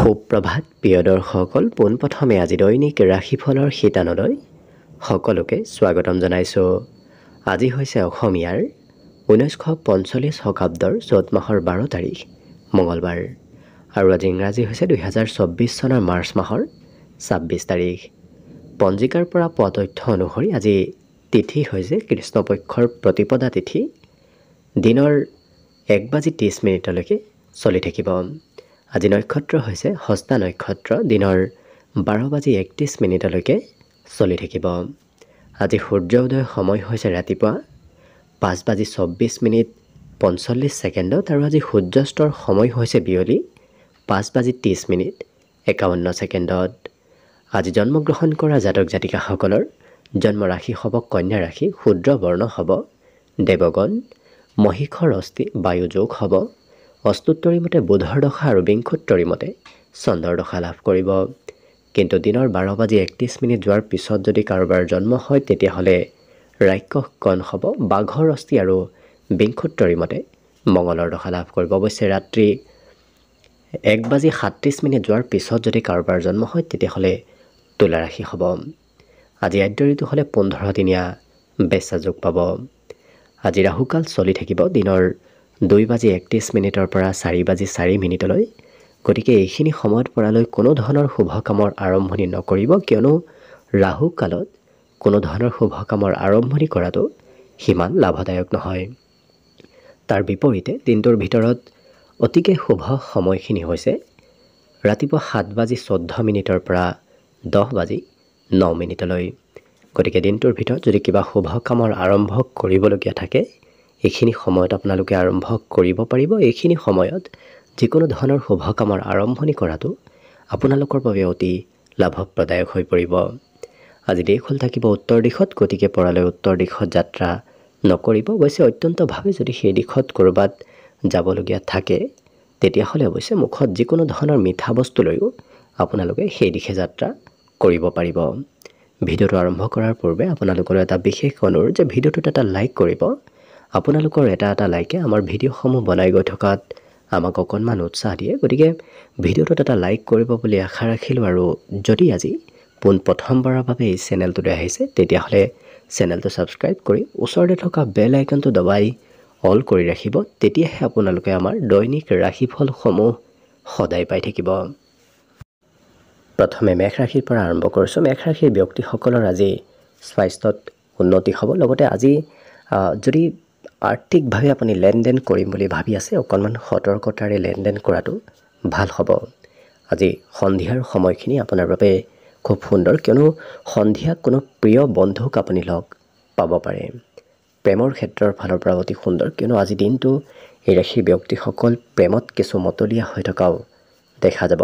সুপ্ৰভাত প্ৰিয় দৰ্শকসকল পোনপ্ৰথমে আজি দৈনিক ৰাশিফলৰ শিতানলৈ সকলোকে স্বাগতম জনাইছোঁ আজি হৈছে অসমীয়াৰ ঊনৈছশ পঞ্চল্লিছ শকাব্দৰ চ'ত মাহৰ বাৰ তাৰিখ মঙলবাৰ আৰু আজি ইংৰাজী হৈছে দুহেজাৰ চৌব্বিছ চনৰ মাৰ্চ মাহৰ ছাব্বিছ তাৰিখ পঞ্জিকাৰ পৰা পোৱা তথ্য অনুসৰি আজি তিথি হৈছে কৃষ্ণপক্ষৰ প্ৰতিপদা তিথি দিনৰ এক বাজি ত্ৰিছ মিনিটলৈকে চলি থাকিব আজি নক্ষত্ৰ হৈছে সস্তা নক্ষত্ৰ দিনৰ বাৰ বাজি একত্ৰিছ মিনিটলৈকে চলি থাকিব আজি সূৰ্য উদয় সময় হৈছে ৰাতিপুৱা পাঁচ বাজি চৌব্বিছ মিনিট পঞ্চল্লিছ ছেকেণ্ডত আৰু আজি সূৰ্যাস্তৰ সময় হৈছে বিয়লি পাঁচ বাজি ত্ৰিছ মিনিট একাৱন্ন ছেকেণ্ডত আজি জন্মগ্ৰহণ কৰা জাতক জাতিকাসকলৰ জন্মৰাশি হ'ব কন্যা ৰাশি শুদ্ৰ বৰ্ণ হ'ব দেৱগণ মহিষৰ অস্থি বায়ুযোগ হ'ব অষ্টোত্তৰী মতে বোধৰ দশা আৰু বিংশোত্তৰী মতে চন্দ্ৰৰ দশা লাভ কৰিব কিন্তু দিনৰ বাৰ বাজি একত্ৰিছ মিনিট যোৱাৰ পিছত যদি কাৰোবাৰ জন্ম হয় তেতিয়াহ'লে ৰাক্ষস কণ হ'ব বাঘৰ অস্থি আৰু বিংশোত্তৰী মতে মঙলৰ দশা লাভ কৰিব অৱশ্যে ৰাত্ৰি এক বাজি সাতত্ৰিছ মিনিট যোৱাৰ পিছত যদি কাৰোবাৰ জন্ম হয় তেতিয়াহ'লে তুলাৰাশি হ'ব আজি আদ্য ঋতু হ'লে পোন্ধৰদিনীয়া বেচাযোগ পাব আজি ৰাহুকাল চলি থাকিব দিনৰ দুই বাজি একত্ৰিছ মিনিটৰ পৰা চাৰি বাজি চাৰি মিনিটলৈ গতিকে এইখিনি সময়ত পৰালৈ কোনো ধৰণৰ শুভ কামৰ আৰম্ভণি নকৰিব কিয়নো ৰাহু কালত কোনো ধৰণৰ শুভ কামৰ আৰম্ভণি কৰাটো সিমান লাভদায়ক নহয় তাৰ বিপৰীতে দিনটোৰ ভিতৰত অতিকৈ শুভ সময়খিনি হৈছে ৰাতিপুৱা সাত বাজি চৈধ্য মিনিটৰ পৰা দহ বাজি ন মিনিটলৈ গতিকে দিনটোৰ ভিতৰত যদি কিবা শুভ কামৰ আৰম্ভ কৰিবলগীয়া থাকে এইখিনি সময়ত আপোনালোকে আৰম্ভ কৰিব পাৰিব এইখিনি সময়ত যিকোনো ধৰণৰ শুভকামৰ আৰম্ভণি কৰাটো আপোনালোকৰ বাবে অতি লাভপ্ৰদায়ক হৈ পৰিব আজি দেশ হ'ল থাকিব উত্তৰ দিশত গতিকে পৰালৈ উত্তৰ দিশত যাত্ৰা নকৰিব অৱশ্যে অত্যন্তভাৱে যদি সেই দিশত ক'ৰবাত যাবলগীয়া থাকে তেতিয়াহ'লে অৱশ্যে মুখত যিকোনো ধৰণৰ মিঠা বস্তু লৈও আপোনালোকে সেই দিশে যাত্ৰা কৰিব পাৰিব ভিডিঅ'টো আৰম্ভ কৰাৰ পূৰ্বে আপোনালোকলৈ এটা বিশেষ অনুৰোধ যে ভিডিঅ'টোত এটা লাইক কৰিব আপোনালোকৰ এটা এটা লাইকে আমাৰ ভিডিঅ'সমূহ বনাই গৈ থকাত আমাক অকণমান উৎসাহ দিয়ে গতিকে ভিডিঅ'টোত এটা লাইক কৰিব বুলি আশা ৰাখিলোঁ আৰু যদি আজি পোনপ্ৰথমবাৰৰ বাবে এই চেনেলটোলৈ আহিছে তেতিয়াহ'লে চেনেলটো ছাবস্ক্ৰাইব কৰি ওচৰতে থকা বেল আইকনটো দবাই অল কৰি ৰাখিব তেতিয়াহে আপোনালোকে আমাৰ দৈনিক ৰাশিফলসমূহ সদায় পাই থাকিব প্ৰথমে মেঘ ৰাশিৰ পৰা আৰম্ভ কৰিছোঁ মেঘ ৰাশিৰ ব্যক্তিসকলৰ আজি স্বাস্থ্যত উন্নতি হ'ব লগতে আজি যদি আৰ্থিকভাৱে আপুনি লেনদেন কৰিম বুলি ভাবি আছে অকণমান সতৰ্কতাৰে লেনদেন কৰাটো ভাল হ'ব আজি সন্ধিয়াৰ সময়খিনি আপোনাৰ বাবে খুব সুন্দৰ কিয়নো সন্ধিয়া কোনো প্ৰিয় বন্ধুক আপুনি লগ পাব পাৰে প্ৰেমৰ ক্ষেত্ৰৰ ফালৰ পৰা অতি সুন্দৰ কিয়নো আজি দিনটো এই ৰাশিৰ ব্যক্তিসকল প্ৰেমত কিছু মতলীয়া হৈ থকাও দেখা যাব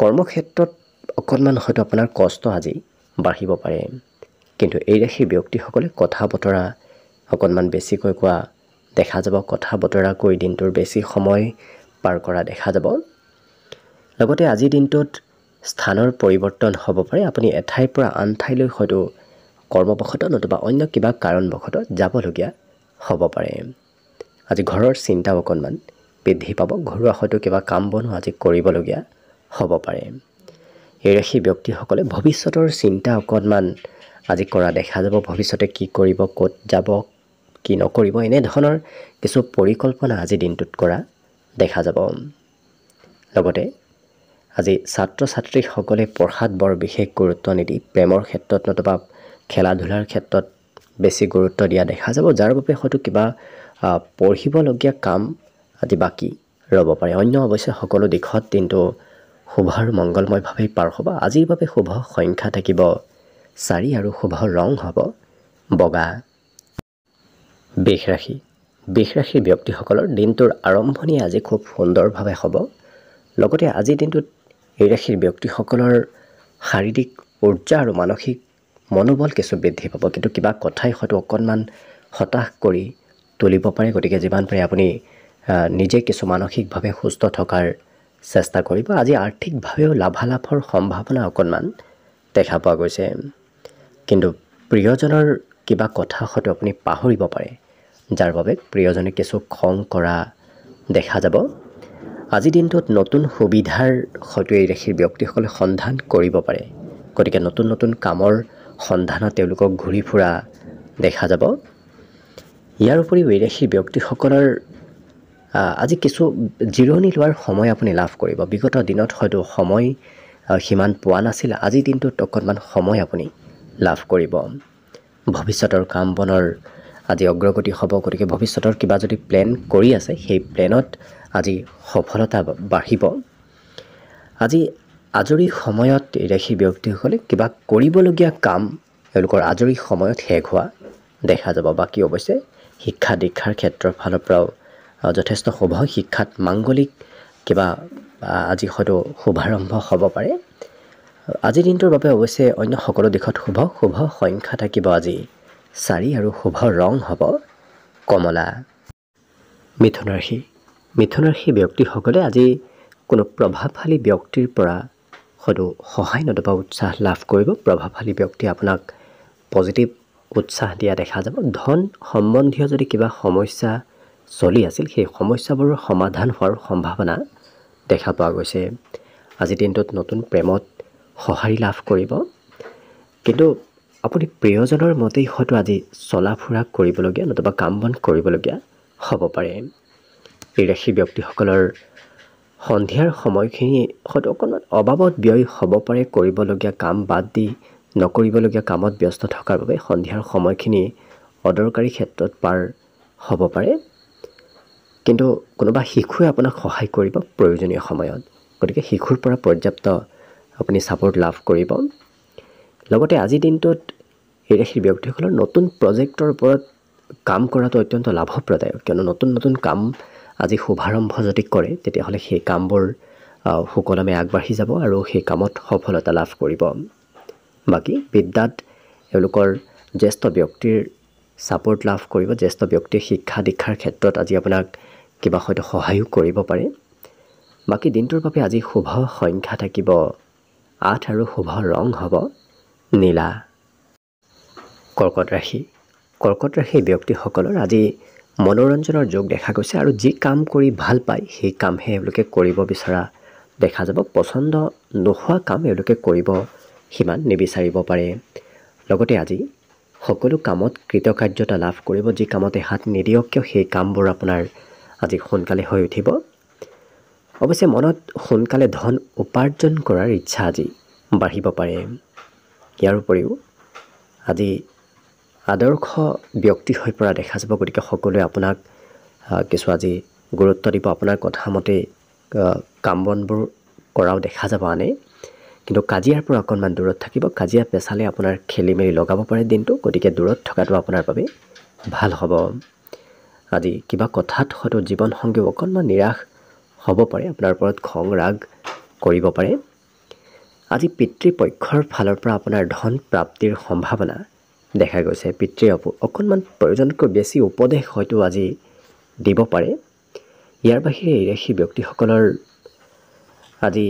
কৰ্মক্ষেত্ৰত অকণমান হয়তো আপোনাৰ কষ্ট আজি বাঢ়িব পাৰে কিন্তু এই ৰাশিৰ ব্যক্তিসকলে কথা বতৰা অকণমান বেছিকৈ কোৱা দেখা যাব কথা বতৰা কৈ দিনটোৰ বেছি সময় পাৰ কৰা দেখা যাব লগতে আজিৰ দিনটোত স্থানৰ পৰিৱৰ্তন হ'ব পাৰে আপুনি এঠাইৰ পৰা আন ঠাইলৈ হয়তো কৰ্মবশতঃ নতুবা অন্য কিবা কাৰণবশতঃ যাবলগীয়া হ'ব পাৰে আজি ঘৰৰ চিন্তাও অকণমান বৃদ্ধি পাব ঘৰুৱা হয়তো কিবা কাম বনো আজি কৰিবলগীয়া হ'ব পাৰে এই ৰাশি ব্যক্তিসকলে ভৱিষ্যতৰ চিন্তা অকণমান আজি কৰা দেখা যাব ভৱিষ্যতে কি কৰিব ক'ত যাব কি নকৰিব এনেধৰণৰ কিছু পৰিকল্পনা আজি দিনটোত কৰা দেখা যাব লগতে আজি ছাত্ৰ ছাত্ৰীসকলে পঢ়াত বৰ বিশেষ গুৰুত্ব নিদি প্ৰেমৰ ক্ষেত্ৰত নতুবা খেলা ধূলাৰ ক্ষেত্ৰত বেছি গুৰুত্ব দিয়া দেখা যাব যাৰ বাবে হয়তো কিবা পঢ়িবলগীয়া কাম আদি বাকী ৰ'ব পাৰে অন্য অৱশ্যে সকলো দিশত দিনটো শুভ আৰু মংগলময়ভাৱেই পাৰ হ'ব আজিৰ বাবে শুভ সংখ্যা থাকিব চাৰি আৰু শুভ ৰং হ'ব বগা বেশ ৰাশি বেশ ৰাশিৰ ব্যক্তি সকলেৰ দিনটিৰ আজি খুব সুন্দৰভাৱে হব লগতে আজি দিনটোত এই ৰাশিৰ ব্যক্তিসকলৰ শাৰীৰিক শাৰীৰিক আৰু মানসিক মনোবল কিছু বৃদ্ধি পাব কিন্তু কিবা কথাই হয়তো অকণমান হতাশ কৰি তুলিব পাৰে গতিকে যিমান পাৰে আপুনি নিজে কিছু মানসিকভাৱে সুস্থ থকাৰ চেষ্টা কৰিব আজি আৰ্থিকভাৱেও লাভালাভৰ সম্ভাৱনা অকণমান দেখা পোৱা গৈছে কিন্তু প্ৰিয়জনৰ কিবা কথা হয়তো আপুনি পাহৰিব পাৰে যাৰ বাবে প্ৰিয়জনে কিছু খং কৰা দেখা যাব আজিৰ দিনটোত নতুন সুবিধাৰ হয়তো এই ৰাশিৰ ব্যক্তিসকলে সন্ধান কৰিব পাৰে গতিকে নতুন নতুন কামৰ সন্ধানত তেওঁলোকক ঘূৰি ফুৰা দেখা যাব ইয়াৰ উপৰিও এই ৰাশিৰ ব্যক্তিসকলৰ আজি কিছু জিৰণি লোৱাৰ সময় আপুনি লাভ কৰিব বিগত দিনত হয়তো সময় সিমান পোৱা নাছিল আজিৰ দিনটোত অকণমান সময় আপুনি লাভ কৰিব ভৱিষ্যতৰ কাম বনৰ আজি অগ্ৰগতি হ'ব গতিকে ভৱিষ্যতৰ কিবা যদি প্লেন কৰি আছে সেই প্লেনত আজি সফলতা বাঢ়িব আজি আজৰি সময়ত ৰাখি ব্যক্তিসকলে কিবা কৰিবলগীয়া কাম এওঁলোকৰ আজৰি সময়ত শেষ হোৱা দেখা যাব বাকী অৱশ্যে শিক্ষা দীক্ষাৰ ক্ষেত্ৰৰ ফালৰ পৰাও যথেষ্ট শুভ শিক্ষাত মাংগলিক কিবা আজি হয়তো শুভাৰম্ভ হ'ব পাৰে আজিৰ দিনটোৰ বাবে অৱশ্যে অন্য সকলো দিশত শুভ শুভ সংখ্যা থাকিব আজি চাৰি আৰু শুভ ৰং হ'ব কমলা মিথুন ৰাশি মিথুন ৰাশি ব্যক্তিসকলে আজি কোনো প্ৰভাৱশালী ব্যক্তিৰ পৰা হয়তো সহায় নতুবা উৎসাহ লাভ কৰিব প্ৰভাৱশালী ব্যক্তি আপোনাক পজিটিভ উৎসাহ দিয়া দেখা যাব ধন সম্বন্ধীয় যদি কিবা সমস্যা চলি আছিল সেই সমস্যাবোৰৰ সমাধান হোৱাৰ সম্ভাৱনা দেখা পোৱা গৈছে আজিৰ দিনটোত নতুন প্ৰেমত সঁহাৰি লাভ কৰিব কিন্তু আপুনি প্ৰিয়জনৰ মতেই হয়তো আজি চলা ফুৰা কৰিবলগীয়া নতুবা কাম বন কৰিবলগীয়া হ'ব পাৰে এই ৰাশি ব্যক্তিসকলৰ সন্ধিয়াৰ সময়খিনি হয়তো অকণমান অবাবত ব্যয় হ'ব পাৰে কৰিবলগীয়া কাম বাদ দি নকৰিবলগীয়া কামত ব্যস্ত থকাৰ বাবে সন্ধিয়াৰ সময়খিনি অদৰকাৰী ক্ষেত্ৰত পাৰ হ'ব পাৰে কিন্তু কোনোবা শিশুৱে আপোনাক সহায় কৰিব প্ৰয়োজনীয় সময়ত গতিকে শিশুৰ পৰা পৰ্যাপ্ত আপুনি ছাপৰ্ট লাভ কৰিব লগতে আজি দিনটোত এই ৰাশিৰ ব্যক্তিসকলৰ নতুন প্ৰজেক্টৰ ওপৰত কাম কৰাটো অত্যন্ত লাভপ্ৰদায়ক কিয়নো নতুন নতুন কাম আজি শুভাৰম্ভ যদি কৰে তেতিয়াহ'লে সেই কামবোৰ সুকলমে আগবাঢ়ি যাব আৰু সেই কামত সফলতা লাভ কৰিব বাকী বিদ্যাত এওঁলোকৰ জ্যেষ্ঠ ব্যক্তিৰ ছাপৰ্ট লাভ কৰিব জ্যেষ্ঠ ব্যক্তিয়ে শিক্ষা দীক্ষাৰ ক্ষেত্ৰত আজি আপোনাক কিবা হয়তো সহায়ো কৰিব পাৰে বাকী দিনটোৰ বাবে আজি শুভ সংখ্যা থাকিব আঠ আৰু শুভ ৰং হ'ব নীলা কৰ্কট ৰাশি কৰ্কট ৰাশি ব্যক্তিসকলৰ আজি মনোৰঞ্জনৰ যোগ দেখা গৈছে আৰু যি কাম কৰি ভাল পায় সেই কামহে এওঁলোকে কৰিব বিচৰা দেখা যাব পচন্দ নোহোৱা কাম এওঁলোকে কৰিব সিমান নিবিচাৰিব পাৰে লগতে আজি সকলো কামত কৃতকাৰ্যতা লাভ কৰিব যি কামতে হাত নিদিয়ক কিয় সেই কামবোৰ আপোনাৰ আজি সোনকালে হৈ উঠিব অৱশ্যে মনত সোনকালে ধন উপাৰ্জন কৰাৰ ইচ্ছা আজি বাঢ়িব পাৰে ইয়াৰ উপৰিও আজি আদৰ্শ ব্যক্তি হৈ পৰা দেখা যাব গতিকে সকলোৱে আপোনাক কিছু আজি গুৰুত্ব দিব আপোনাৰ কথামতেই কাম বনবোৰ কৰাও দেখা যাব আনে কিন্তু কাজিয়াৰ পৰা অকণমান দূৰত থাকিব কাজিয়া পেচালে আপোনাৰ খেলি মেলি লগাব পাৰে দিনটো গতিকে দূৰত থকাটো আপোনাৰ বাবে ভাল হ'ব আজি কিবা কথাত হয়তো জীৱনসংগীও অকণমান নিৰাশ হ'ব পাৰে আপোনাৰ ওপৰত খং ৰাগ কৰিব পাৰে আজি পিতৃ পক্ষৰ ফালৰ পৰা আপোনাৰ ধন প্ৰাপ্তিৰ সম্ভাৱনা দেখা গৈছে পিতৃ অকণমান প্ৰয়োজনতকৈ বেছি উপদেশ হয়তো আজি দিব পাৰে ইয়াৰ বাহিৰে এই ইৰাশী ব্যক্তিসকলৰ আজি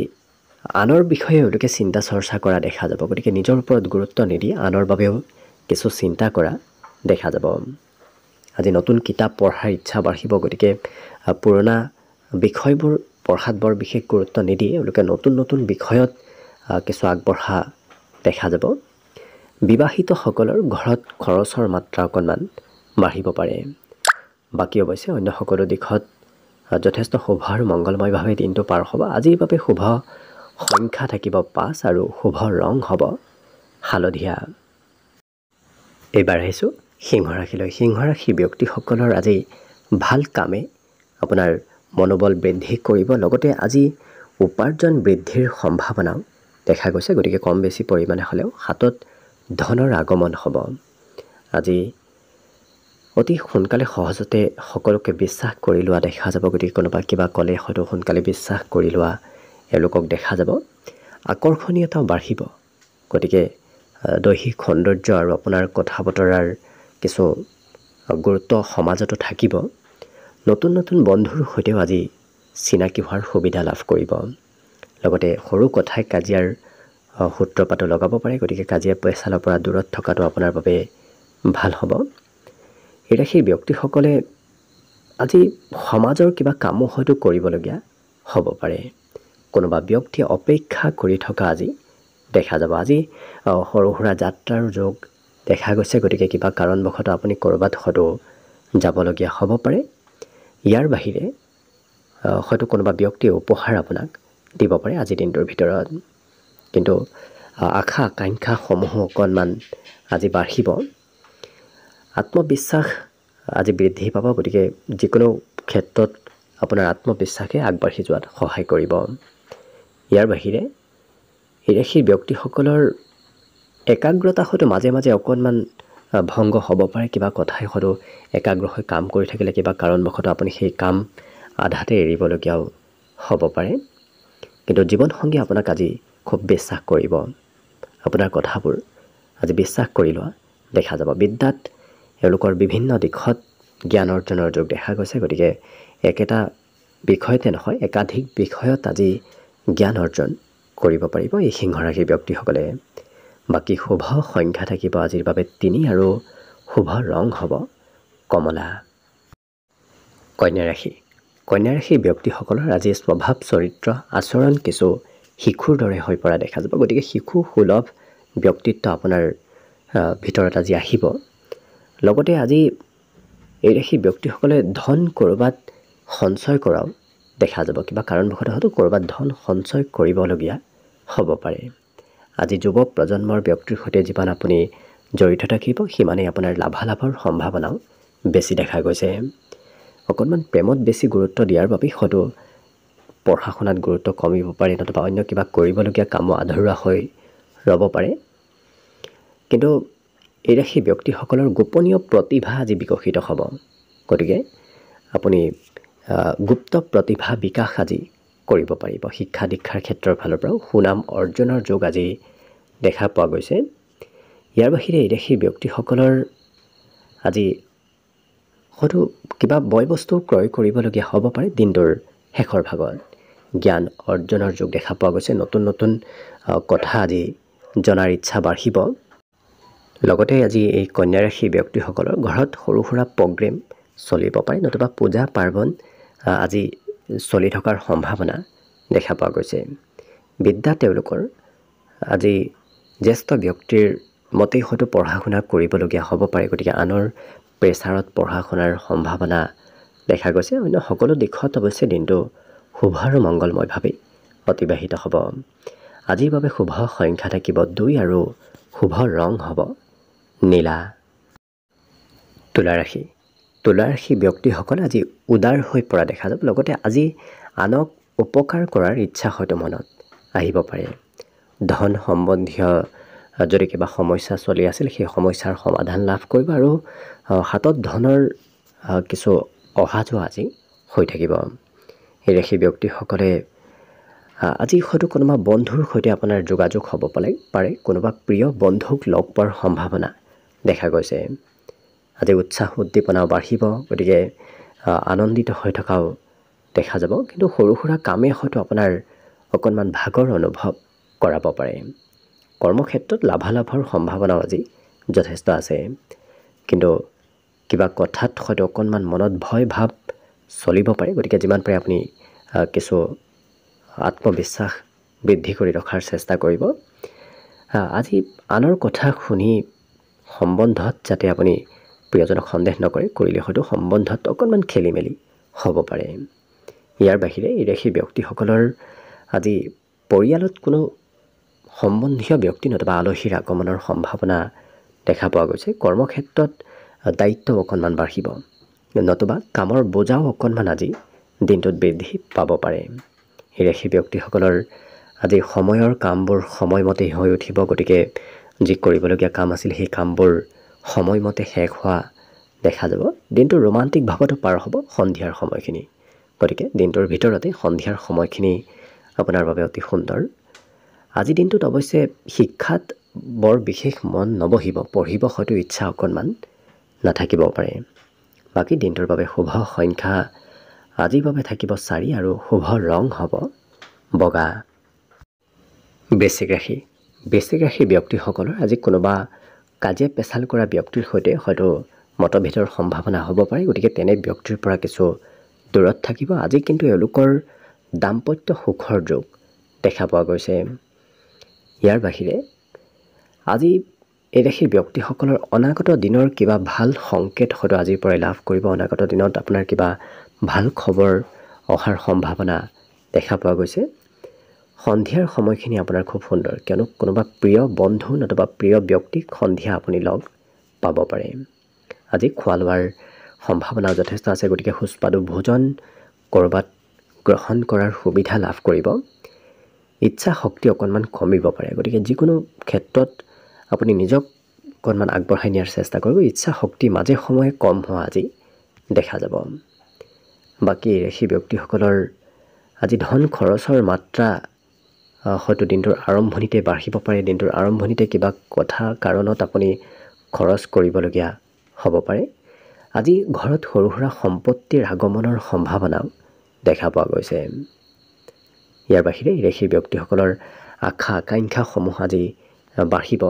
আনৰ বিষয়ে এওঁলোকে চিন্তা চৰ্চা কৰা দেখা যাব গতিকে নিজৰ ওপৰত গুৰুত্ব নিদি আনৰ বাবেও কিছু চিন্তা কৰা দেখা যাব আজি নতুন কিতাপ পঢ়াৰ ইচ্ছা বাঢ়িব গতিকে পুৰণা বিষয়বোৰ পঢ়াত বৰ বিশেষ গুৰুত্ব নিদি এওঁলোকে নতুন নতুন বিষয়ত কিছু আগবঢ়া দেখা যাব বিবাহিতসকলৰ ঘৰত খৰচৰ মাত্ৰা অকণমান বাঢ়িব পাৰে বাকী অৱশ্যে অন্য সকলো দিশত যথেষ্ট শুভ আৰু মংগলময়ভাৱে দিনটো পাৰ হ'ব আজিৰ বাবে শুভ সংখ্যা থাকিব পাঁচ আৰু শুভ ৰং হ'ব হালধীয়া এইবাৰ আহিছোঁ সিংহ ৰাশিলৈ সিংহ ৰাশি ব্যক্তিসকলৰ আজি ভাল কামে আপোনাৰ মনোবল বৃদ্ধি কৰিব লগতে আজি উপাৰ্জন বৃদ্ধিৰ সম্ভাৱনাও দেখা গৈছে গতিকে কম বেছি পৰিমাণে হ'লেও হাতত ধনৰ আগমন হ'ব আজি অতি সোনকালে সহজতে সকলোকে বিশ্বাস কৰি লোৱা দেখা যাব গতিকে কোনোবা কিবা ক'লে হয়তো সোনকালে বিশ্বাস কৰি লোৱা এওঁলোকক দেখা যাব আকৰ্ষণীয়তাও বাঢ়িব গতিকে দৈহিক সৌন্দৰ্য আৰু আপোনাৰ কথা বতৰাৰ কিছু গুৰুত্ব সমাজতো থাকিব নতুন নতুন বন্ধুৰ সৈতেও আজি চিনাকি হোৱাৰ সুবিধা লাভ কৰিব লগতে সৰু কথাই কাজিয়াৰ সূত্ৰপাতো লগাব পাৰে গতিকে কাজিয়া পেচালৰ পৰা দূৰত থকাটো আপোনাৰ বাবে ভাল হ'ব এই ৰাশিৰ ব্যক্তিসকলে আজি সমাজৰ কিবা কামো হয়তো কৰিবলগীয়া হ'ব পাৰে কোনোবা ব্যক্তিয়ে অপেক্ষা কৰি থকা আজি দেখা যাব আজি সৰু সুৰা যাত্ৰাৰ যোগ দেখা গৈছে গতিকে কিবা কাৰণবশতঃ আপুনি ক'ৰবাত হয়তো যাবলগীয়া হ'ব পাৰে ইয়াৰ বাহিৰে হয়তো কোনোবা ব্যক্তিয়ে উপহাৰ আপোনাক দিব পাৰে আজি দিনটোৰ ভিতৰত কিন্তু আশা আকাংক্ষাসমূহ অকণমান আজি বাঢ়িব আত্মবিশ্বাস আজি বৃদ্ধি পাব গতিকে যিকোনো ক্ষেত্ৰত আপোনাৰ আত্মবিশ্বাসে আগবাঢ়ি যোৱাত সহায় কৰিব ইয়াৰ বাহিৰে হিৰাশীৰ ব্যক্তিসকলৰ একাগ্ৰতা হয়তো মাজে মাজে অকণমান ভংগ হ'ব পাৰে কিবা কথাই হয়তো একাগ্ৰ হৈ কাম কৰি থাকিলে কিবা কাৰণবশতঃ আপুনি সেই কাম আধাতে এৰিবলগীয়াও হ'ব পাৰে কিন্তু জীৱনসংগী আপোনাক আজি খুব বিশ্বাস কৰিব আপোনাৰ কথাবোৰ আজি বিশ্বাস কৰি লোৱা দেখা যাব বিদ্যাত এওঁলোকৰ বিভিন্ন দিশত জ্ঞান অৰ্জনৰ যোগ দেখা গৈছে গতিকে একেটা বিষয়তে নহয় একাধিক বিষয়ত আজি জ্ঞান অৰ্জন কৰিব পাৰিব এই সিংহৰাশি ব্যক্তিসকলে বাকী শুভ সংখ্যা থাকিব আজিৰ বাবে তিনি আৰু শুভ ৰং হ'ব কমলা কন্যাৰাশি কন্যাৰাশি ব্যক্তিসকলৰ আজি স্বভাৱ চৰিত্ৰ আচৰণ কিছু শিশুৰ দৰে হৈ পৰা দেখা যাব গতিকে শিশু সুলভ ব্যক্তিত্ব আপোনাৰ ভিতৰত আজি আহিব লগতে আজি এই ৰাশি ব্যক্তিসকলে ধন ক'ৰবাত সঞ্চয় কৰাও দেখা যাব কিবা কাৰণবশতঃ হয়তো ক'ৰবাত ধন সঞ্চয় কৰিবলগীয়া হ'ব পাৰে আজি যুৱ প্ৰজন্মৰ ব্যক্তিৰ সৈতে যিমান আপুনি জড়িত থাকিব সিমানেই আপোনাৰ লাভালাভৰ সম্ভাৱনাও বেছি দেখা গৈছে অকণমান প্ৰেমত বেছি গুৰুত্ব দিয়াৰ বাবেই হয়তো পঢ়া শুনাত গুৰুত্ব কমিব পাৰে নতুবা অন্য কিবা কৰিবলগীয়া কামো আধৰুৱা হৈ ৰ'ব পাৰে কিন্তু এই সেই ব্যক্তিসকলৰ গোপনীয় প্ৰতিভা আজি বিকশিত হ'ব গতিকে আপুনি গুপ্ত প্ৰতিভা বিকাশ আজি কৰিব পাৰিব শিক্ষা দীক্ষাৰ ক্ষেত্ৰৰ ফালৰ পৰাও সুনাম অৰ্জনৰ যোগ আজি দেখা পোৱা গৈছে ইয়াৰ বাহিৰে এই এদেশীৰ ব্যক্তিসকলৰ আজি হয়তো কিবা বয় বস্তু ক্ৰয় কৰিবলগীয়া হ'ব পাৰে দিনটোৰ শেষৰ ভাগত জ্ঞান অৰ্জনৰ যুগ দেখা পোৱা গৈছে নতুন নতুন কথা আজি জনাৰ ইচ্ছা বাঢ়িব লগতে আজি এই কন্যা ৰাশি ব্যক্তিসকলৰ ঘৰত সৰু সুৰা প্ৰগ্ৰেম চলিব পাৰে নতুবা পূজা পাৰ্বণ আজি চলি থকাৰ সম্ভাৱনা দেখা পোৱা গৈছে বিদ্যা তেওঁলোকৰ আজি জ্যেষ্ঠ ব্যক্তিৰ মতেই হয়তো পঢ়া শুনা কৰিবলগীয়া হ'ব পাৰে গতিকে আনৰ প্ৰেছাৰত পঢ়া শুনাৰ সম্ভাৱনা দেখা গৈছে অন্য সকলো দিশত অৱশ্যে দিনটো শুভ আৰু মংগলময়ভাৱে অতিবাহিত হ'ব আজিৰ বাবে শুভ সংখ্যা থাকিব দুই আৰু শুভ ৰং হ'ব নীলা তুলাৰাশি তুলাৰাশি ব্যক্তিসকল আজি উদাৰ হৈ পৰা দেখা যাব লগতে আজি আনক উপকাৰ কৰাৰ ইচ্ছা হয়তো মনত আহিব পাৰে ধন সম্বন্ধীয় যদি কিবা সমস্যা চলি আছিল সেই সমস্যাৰ সমাধান লাভ কৰিব আৰু হাতত ধনৰ কিছু অহা যোৱা আজি হৈ থাকিব সেয়ে সেই ব্যক্তিসকলে আজি হয়তো কোনোবা বন্ধুৰ সৈতে আপোনাৰ যোগাযোগ হ'ব পালে পাৰে কোনোবা প্ৰিয় বন্ধুক লগ পোৱাৰ সম্ভাৱনা দেখা গৈছে আজি উৎসাহ উদ্দীপনাও বাঢ়িব গতিকে আনন্দিত হৈ থকাও দেখা যাব কিন্তু সৰু সুৰা কামে হয়তো আপোনাৰ অকণমান ভাগৰ অনুভৱ কৰাব পাৰে কৰ্মক্ষেত্ৰত লাভালাভৰ সম্ভাৱনাও আজি যথেষ্ট আছে কিন্তু কিবা কথাত হয়তো অকণমান মনত ভয় ভাৱ চলিব পাৰে গতিকে যিমান পাৰে আপুনি কিছু আত্মবিশ্বাস বৃদ্ধি কৰি ৰখাৰ চেষ্টা কৰিব আজি আনৰ কথা শুনি সম্বন্ধত যাতে আপুনি প্ৰিয়জনক সন্দেহ নকৰে কৰিলে হয়তো সম্বন্ধত অকণমান খেলি মেলি হ'ব পাৰে ইয়াৰ বাহিৰে এই ইৰাশী ব্যক্তিসকলৰ আজি পৰিয়ালত কোনো সম্বন্ধীয় ব্যক্তি নতুবা আলহীৰ আগমনৰ সম্ভাৱনা দেখা পোৱা গৈছে কৰ্মক্ষেত্ৰত দায়িত্ব অকণমান বাঢ়িব নতুবা কামৰ বোজাও অকণমান আজি দিনটোত বৃদ্ধি পাব পাৰে হিৰাশী ব্যক্তিসকলৰ আজি সময়ৰ কামবোৰ সময়মতে হৈ উঠিব গতিকে যি কৰিবলগীয়া কাম আছিল সেই কামবোৰ সময়মতে শেষ হোৱা দেখা যাব দিনটো ৰোমান্টিক ভাৱতো পাৰ হ'ব সন্ধিয়াৰ সময়খিনি গতিকে দিনটোৰ ভিতৰতে সন্ধিয়াৰ সময়খিনি আপোনাৰ বাবে অতি সুন্দৰ আজি দিনটোত অৱশ্যে শিক্ষাত বৰ বিশেষ মন নবহিব পঢ়িব হয়তো ইচ্ছা অকণমান নাথাকিব পাৰে বাকী দিনটোৰ বাবে শুভ সংখ্যা আজিৰ বাবে থাকিব চাৰি আৰু শুভ ৰং হ'ব বগা বেচিক ৰাশি বেচিক ৰাশিৰ ব্যক্তিসকলৰ আজি কোনোবা কাজিয়া পেচাল কৰা ব্যক্তিৰ সৈতে হয়তো মতভেদৰ সম্ভাৱনা হ'ব পাৰে গতিকে তেনে ব্যক্তিৰ পৰা কিছু দূৰত থাকিব আজি কিন্তু এওঁলোকৰ দাম্পত্য সুখৰ যুগ দেখা পোৱা গৈছে ইয়াৰ বাহিৰে আজি এই এদেশীৰ ব্যক্তিসকলৰ অনাগত দিনৰ কিবা ভাল সংকেত হয়তো আজিৰ পৰাই লাভ কৰিব অনাগত দিনত আপোনাৰ কিবা ভাল খবৰ অহাৰ সম্ভাৱনা দেখা পোৱা গৈছে সন্ধিয়াৰ সময়খিনি আপোনাৰ খুব সুন্দৰ কিয়নো কোনোবা প্ৰিয় বন্ধু নতুবা প্ৰিয় ব্যক্তিক সন্ধিয়া আপুনি লগ পাব পাৰে আজি খোৱা লোৱাৰ সম্ভাৱনা যথেষ্ট আছে গতিকে সুস্বাদু ভোজন ক'ৰবাত গ্ৰহণ কৰাৰ সুবিধা লাভ কৰিব ইচ্ছা শক্তি অকণমান কমিব পাৰে গতিকে যিকোনো ক্ষেত্ৰত আপুনি নিজক অকণমান আগবঢ়াই নিয়াৰ চেষ্টা কৰিব ইচ্ছা শক্তি মাজে সময়ে কম হোৱা আজি দেখা যাব বাকী সেই ব্যক্তিসকলৰ আজি ধন খৰচৰ মাত্ৰা হয়তো দিনটোৰ আৰম্ভণিতে বাঢ়িব পাৰে দিনটোৰ আৰম্ভণিতে কিবা কথা কাৰণত আপুনি খৰচ কৰিবলগীয়া হ'ব পাৰে আজি ঘৰত সৰু সুৰা সম্পত্তিৰ আগমনৰ সম্ভাৱনাও দেখা পোৱা গৈছে ইয়াৰ বাহিৰে সেই ব্যক্তিসকলৰ আশা আকাংক্ষাসমূহ আজি বাঢ়িব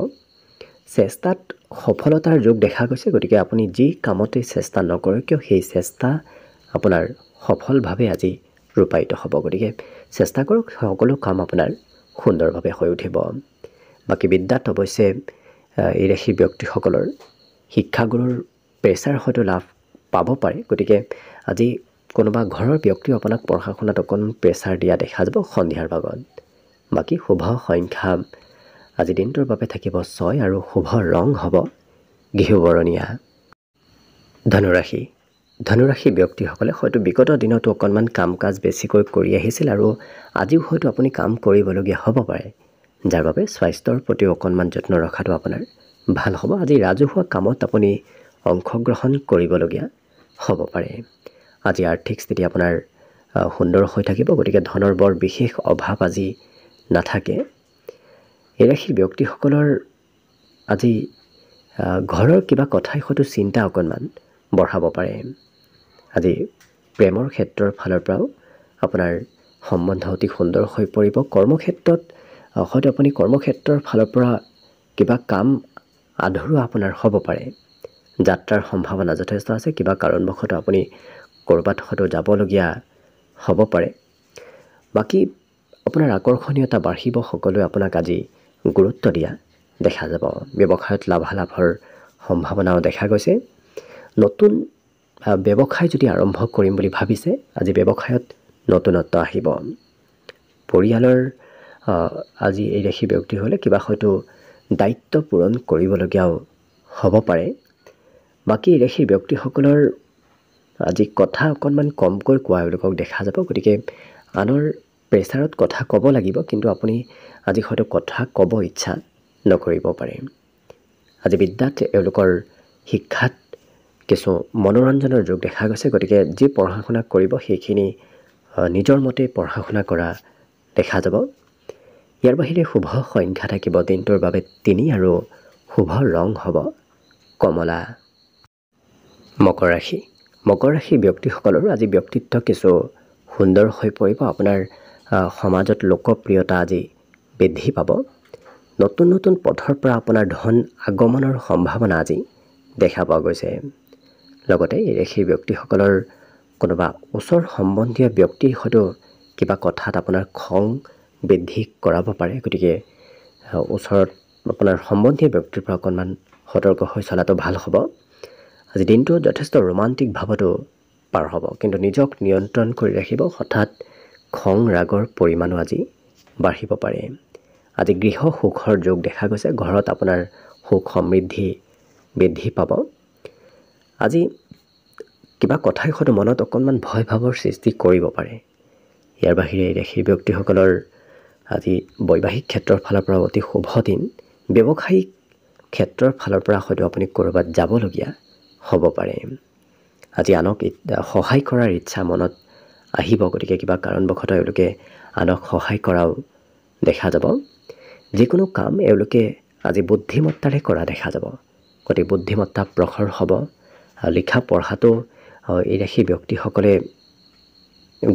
চেষ্টাত সফলতাৰ যোগ দেখা গৈছে গতিকে আপুনি যি কামতে চেষ্টা নকৰে কিয় সেই চেষ্টা আপোনাৰ সফলভাৱে আজি ৰূপায়িত হ'ব গতিকে চেষ্টা কৰক সকলো কাম আপোনাৰ সুন্দৰভাৱে হৈ উঠিব বাকী বিদ্যাত অৱশ্যে এই ৰাশি ব্যক্তিসকলৰ শিক্ষাগুৰুৰ প্ৰেচাৰ হয়তো লাভ পাব পাৰে গতিকে আজি কোনোবা ঘৰৰ ব্যক্তিও আপোনাক পঢ়া শুনাত অকণ প্ৰেচাৰ দিয়া দেখা যাব সন্ধিয়াৰ ভাগত বাকী শুভ সংখ্যা আজি দিনটোৰ বাবে থাকিব ছয় আৰু শুভ ৰং হ'ব বৰণীয়া ধনুৰাশি ধনুৰাশি ব্যক্তিসকলে হয়তো বিগত দিনতো অকণমান কাম কাজ বেছিকৈ কৰি আহিছিল আৰু আজিও হয়তো আপুনি কাম কৰিবলগীয়া হ'ব পাৰে যাৰ বাবে স্বাস্থ্যৰ প্ৰতিও অকণমান যত্ন ৰখাটো আপোনাৰ ভাল হ'ব আজি ৰাজহুৱা কামত আপুনি অংশগ্ৰহণ কৰিবলগীয়া হ'ব পাৰে আজি আৰ্থিক স্থিতি আপোনাৰ সুন্দৰ হৈ থাকিব গতিকে ধনৰ বৰ বিশেষ অভাৱ আজি নাথাকে এই ৰাশিৰ ব্যক্তিসকলৰ আজি ঘৰৰ কিবা কথাই হয়তো চিন্তা অকণমান বঢ়াব পাৰে আজি প্ৰেমৰ ক্ষেত্ৰৰ ফালৰ পৰাও আপোনাৰ সম্বন্ধ অতি সুন্দৰ হৈ পৰিব কৰ্মক্ষেত্ৰত হয়তো আপুনি কৰ্মক্ষেত্ৰৰ ফালৰ পৰা কিবা কাম আধৰুৱা আপোনাৰ হ'ব পাৰে যাত্ৰাৰ সম্ভাৱনা যথেষ্ট আছে কিবা কাৰণবশতঃ আপুনি ক'ৰবাত হয়তো যাবলগীয়া হ'ব পাৰে বাকী আপোনাৰ আকৰ্ষণীয়তা বাঢ়িব সকলোৱে আপোনাক আজি গুৰুত্ব দিয়া দেখা যাব ব্যৱসায়ত লাভালাভৰ সম্ভাৱনাও দেখা গৈছে নতুন ব্যৱসায় যদি আৰম্ভ কৰিম বুলি ভাবিছে আজি ব্যৱসায়ত নতুনত্ব আহিব পৰিয়ালৰ আজি এই ৰাশি ব্যক্তি হ'লে কিবা হয়তো দায়িত্ব পূৰণ কৰিবলগীয়াও হ'ব পাৰে বাকী এই ৰাশিৰ ব্যক্তিসকলৰ আজি কথা অকণমান কমকৈ কোৱা এওঁলোকক দেখা যাব গতিকে আনৰ প্ৰেচাৰত কথা ক'ব লাগিব কিন্তু আপুনি আজি হয়তো কথা ক'ব ইচ্ছা নকৰিব পাৰে আজি বিদ্যাত এওঁলোকৰ শিক্ষাত কিছু মনোৰঞ্জনৰ যুগ দেখা গৈছে গতিকে যি পঢ়া শুনা কৰিব সেইখিনি নিজৰ মতে পঢ়া শুনা কৰা দেখা যাব ইয়াৰ বাহিৰে শুভ সংখ্যা থাকিব দিনটোৰ বাবে তিনি আৰু শুভ ৰং হ'ব কমলা মকৰ ৰাশি মকৰ ৰাশি ব্যক্তিসকলৰো আজি ব্যক্তিত্ব কিছু সুন্দৰ হৈ পৰিব আপোনাৰ সমাজত লোকপ্ৰিয়তা আজি বৃদ্ধি পাব নতুন নতুন পথৰ পৰা আপোনাৰ ধন আগমনৰ সম্ভাৱনা আজি দেখা পোৱা গৈছে লগতে এই সেই ব্যক্তিসকলৰ কোনোবা ওচৰ সম্বন্ধীয় ব্যক্তি হয়তো কিবা কথাত আপোনাৰ খং বৃদ্ধি কৰাব পাৰে গতিকে ওচৰত আপোনাৰ সম্বন্ধীয় ব্যক্তিৰ পৰা অকণমান সতৰ্ক হৈ চলাটো ভাল হ'ব আজি দিনটো যথেষ্ট ৰোমান্টিক ভাৱতো পাৰ হ'ব কিন্তু নিজক নিয়ন্ত্ৰণ কৰি ৰাখিব হঠাৎ খং ৰাগৰ পৰিমাণো আজি বাঢ়িব পাৰে আজি গৃহ সুখৰ যোগ দেখা গৈছে ঘৰত আপোনাৰ সুখ সমৃদ্ধি বৃদ্ধি পাব আজি কিবা কথাই হয়তো মনত অকণমান ভয় ভাৱৰ সৃষ্টি কৰিব পাৰে ইয়াৰ বাহিৰে ৰাশি ব্যক্তিসকলৰ আজি বৈবাহিক ক্ষেত্ৰৰ ফালৰ পৰা অতি শুভ দিন ব্যৱসায়িক ক্ষেত্ৰৰ ফালৰ পৰা হয়তো আপুনি ক'ৰবাত যাবলগীয়া হ'ব পাৰে আজি আনক সহায় কৰাৰ ইচ্ছা মনত আহিব গতিকে কিবা কাৰণবশতঃ এওঁলোকে আনক সহায় কৰাও দেখা যাব যিকোনো কাম এওঁলোকে আজি বুদ্ধিমত্তাৰে কৰা দেখা যাব গতিকে বুদ্ধিমত্তা প্ৰখৰ হ'ব লিখা পঢ়াটো এই ৰাশি ব্যক্তিসকলে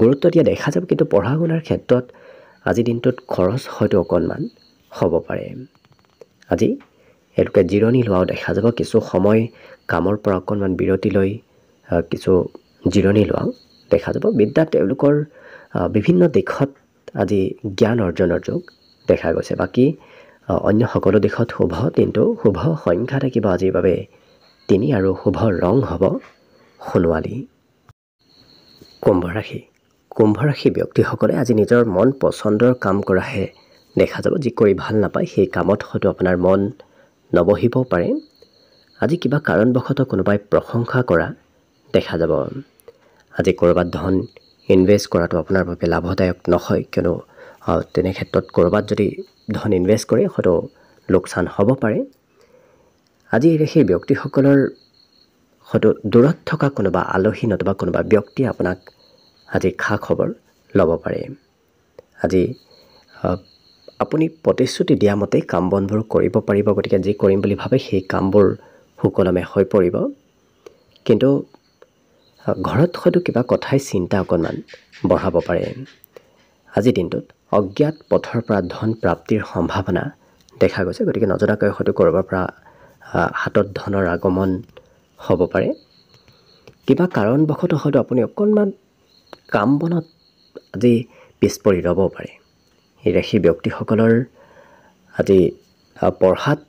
গুৰুত্ব দিয়া দেখা যাব কিন্তু পঢ়া শুনাৰ ক্ষেত্ৰত আজিৰ দিনটোত খৰচ হয়তো অকণমান হ'ব পাৰে আজি এওঁলোকে জিৰণি লোৱাও দেখা যাব কিছু সময় কামৰ পৰা অকণমান বিৰতি লৈ কিছু জিৰণি লোৱাও দেখা যাব বিদ্যাত তেওঁলোকৰ বিভিন্ন দিশত আজি জ্ঞান অৰ্জনৰ যুগ দেখা গৈছে বাকী অন্য সকলো দিশত শুভ কিন্তু শুভ সংখ্যা থাকিব আজিৰ বাবে তিনি আৰু শুভ ৰং হ'ব সোণোৱালী কুম্ভ ৰাশি কুম্ভ ৰাশি ব্যক্তিসকলে আজি নিজৰ মন পচন্দৰ কাম কৰাহে দেখা যাব যি কৰি ভাল নাপায় সেই কামত হয়তো আপোনাৰ মন নবহিবও পাৰে আজি কিবা কাৰণবশতঃ কোনোবাই প্ৰশংসা কৰা দেখা যাব আজি ক'ৰবাত ধন ইনভেষ্ট কৰাটো আপোনাৰ বাবে লাভদায়ক নহয় কিয়নো তেনে ক্ষেত্ৰত ক'ৰবাত যদি ধন ইনভেষ্ট কৰে হয়তো লোকচান হ'ব পাৰে আজি সেই ব্যক্তিসকলৰ হয়তো দূৰত থকা কোনোবা আলহী নতুবা কোনোবা ব্যক্তিয়ে আপোনাক আজি খা খবৰ ল'ব পাৰে আজি আপুনি প্ৰতিশ্ৰুতি দিয়া মতে কাম বনবোৰ কৰিব পাৰিব গতিকে যি কৰিম বুলি ভাবে সেই কামবোৰ সুকলমে হৈ পৰিব কিন্তু ঘৰত হয়তো কিবা কথাই চিন্তা অকণমান বঢ়াব পাৰে আজিৰ দিনটোত অজ্ঞাত পথৰ পৰা ধন প্ৰাপ্তিৰ সম্ভাৱনা দেখা গৈছে গতিকে নজনাকৈ হয়তো ক'ৰবাৰ পৰা হাতত ধনৰ আগমন হ'ব পাৰে কিবা কাৰণবশতঃ হয়তো আপুনি অকণমান কাম বনত আজি পিছ পৰি ৰ'ব পাৰে এই ৰাশি ব্যক্তিসকলৰ আজি পঢ়াত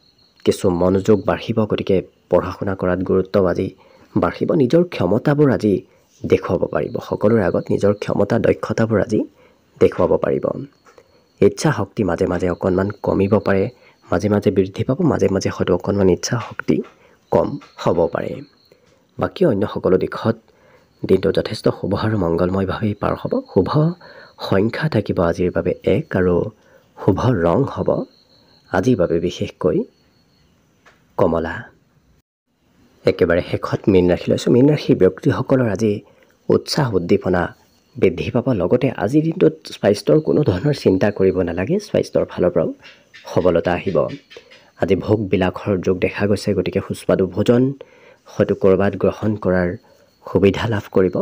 কিছু মনোযোগ বাঢ়িব গতিকে পঢ়া শুনা কৰাত গুৰুত্ব আজি বাঢ়িব নিজৰ ক্ষমতাবোৰ আজি দেখুৱাব পাৰিব সকলোৰে আগত নিজৰ ক্ষমতা দক্ষতাবোৰ আজি দেখুৱাব পাৰিব ইচ্ছা শক্তি মাজে মাজে অকণমান কমিব পাৰে মাজে মাজে বৃদ্ধি পাব মাজে মাজে হয়তো অকণমান ইচ্ছা শক্তি কম হ'ব পাৰে বাকী অন্য সকলো দিশত দিনটো যথেষ্ট শুভ আৰু মংগলময়ভাৱেই পাৰ হ'ব শুভ সংখ্যা থাকিব আজিৰ বাবে এক আৰু শুভ ৰং হ'ব আজিৰ বাবে বিশেষকৈ কমলা একেবাৰে শেষত মীন ৰাশি লৈছোঁ মীন ৰাশিৰ ব্যক্তিসকলৰ আজি উৎসাহ উদ্দীপনা বৃদ্ধি পাব লগতে আজিৰ দিনটোত স্বাস্থ্যৰ কোনো ধৰণৰ চিন্তা কৰিব নালাগে স্বাস্থ্যৰ ফালৰ পৰাও সবলতা আহিব আজি ভোগবিলাকৰ যোগ দেখা গৈছে গতিকে সুস্বাদু ভোজন হয়তো ক'ৰবাত গ্ৰহণ কৰাৰ সুবিধা লাভ কৰিব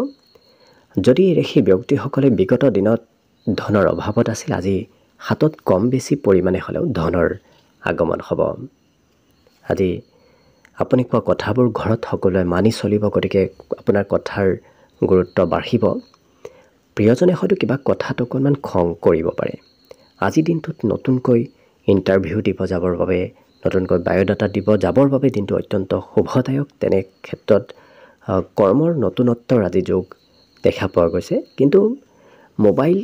যদি এই ব্যক্তিসকলে বিগত দিনত ধনৰ অভাৱত আছিল আজি হাতত কম বেছি পৰিমাণে হ'লেও ধনৰ আগমন হ'ব আজি আপুনি কোৱা কথাবোৰ ঘৰত সকলোৱে মানি চলিব গতিকে আপোনাৰ কথাৰ গুৰুত্ব বাঢ়িব প্ৰিয়জনে হয়তো কিবা কথাত অকণমান খং কৰিব পাৰে আজি দিনটোত নতুনকৈ ইণ্টাৰভিউ দিব যাবৰ বাবে নতুনকৈ বায়'ডাটা দিব যাবৰ বাবে দিনটো অত্যন্ত শুভদায়ক তেনে ক্ষেত্ৰত কৰ্মৰ নতুনত্বৰ আজি যোগ দেখা পোৱা গৈছে কিন্তু মোবাইল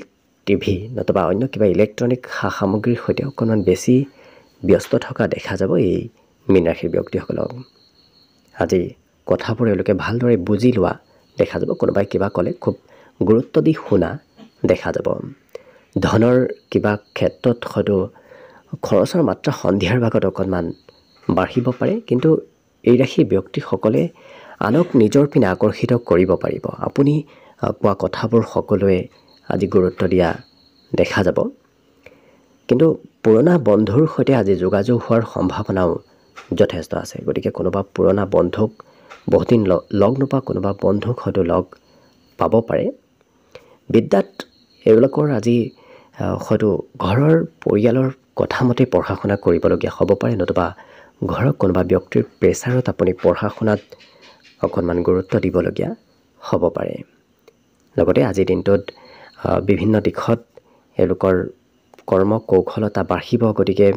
টিভি নতুবা অন্য কিবা ইলেক্ট্ৰনিক সা সামগ্ৰীৰ সৈতে অকণমান বেছি ব্যস্ত থকা দেখা যাব এই মীনৰাশিৰ ব্যক্তিসকলক আজি কথাবোৰ এওঁলোকে ভালদৰে বুজি লোৱা দেখা যাব কোনোবাই কিবা ক'লে খুব গুৰুত্ব দি শুনা দেখা যাব ধনৰ কিবা ক্ষেত্ৰত হয়তো খৰচৰ মাত্ৰা সন্ধিয়াৰ ভাগত অকণমান বাঢ়িব পাৰে কিন্তু এই ৰাশি ব্যক্তিসকলে আনক নিজৰ পিনে আকৰ্ষিত কৰিব পাৰিব আপুনি কোৱা কথাবোৰ সকলোৱে আজি গুৰুত্ব দিয়া দেখা যাব কিন্তু পুৰণা বন্ধুৰ সৈতে আজি যোগাযোগ হোৱাৰ সম্ভাৱনাও যথেষ্ট আছে গতিকে কোনোবা পুৰণা বন্ধুক বহুদিন লগ নোপোৱা কোনোবা বন্ধুক হয়তো লগ পাব পাৰে বিদ্যাত এইবিলাকৰ আজি হয়তো ঘৰৰ পৰিয়ালৰ কথা মতে পঢ়া শুনা কৰিবলগীয়া হ'ব পাৰে নতুবা ঘৰৰ কোনোবা ব্যক্তিৰ প্ৰেচাৰত আপুনি পঢ়া শুনাত অকণমান গুৰুত্ব দিবলগীয়া হ'ব পাৰে লগতে আজিৰ দিনটোত বিভিন্ন দিশত এওঁলোকৰ কৰ্ম কৌশলতা বাঢ়িব গতিকে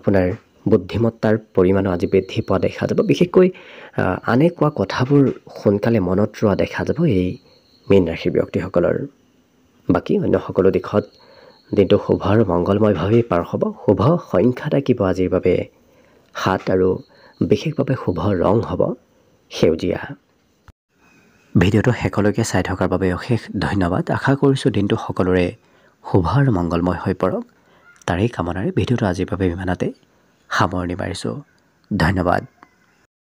আপোনাৰ বুদ্ধিমত্তাৰ পৰিমাণো আজি বৃদ্ধি পোৱা দেখা যাব বিশেষকৈ আনে কোৱা কথাবোৰ সোনকালে মনত ৰোৱা দেখা যাব এই মীন ৰাশিৰ ব্যক্তিসকলৰ বাকী অন্য সকলো দিশত দিনটো শুভ আৰু মংগলময়ভাৱেই পাৰ হ'ব শুভ সংখ্যা থাকিব আজিৰ বাবে সাত আৰু বিশেষভাৱে শুভ ৰং হ'ব সেউজীয়া ভিডিঅ'টো শেষলৈকে চাই থকাৰ বাবে অশেষ ধন্যবাদ আশা কৰিছোঁ দিনটো সকলোৰে শুভ আৰু মংগলময় হৈ পৰক তাৰেই কামনাৰে ভিডিঅ'টো আজিৰ বাবে ইমানতে সামৰণি মাৰিছোঁ ধন্যবাদ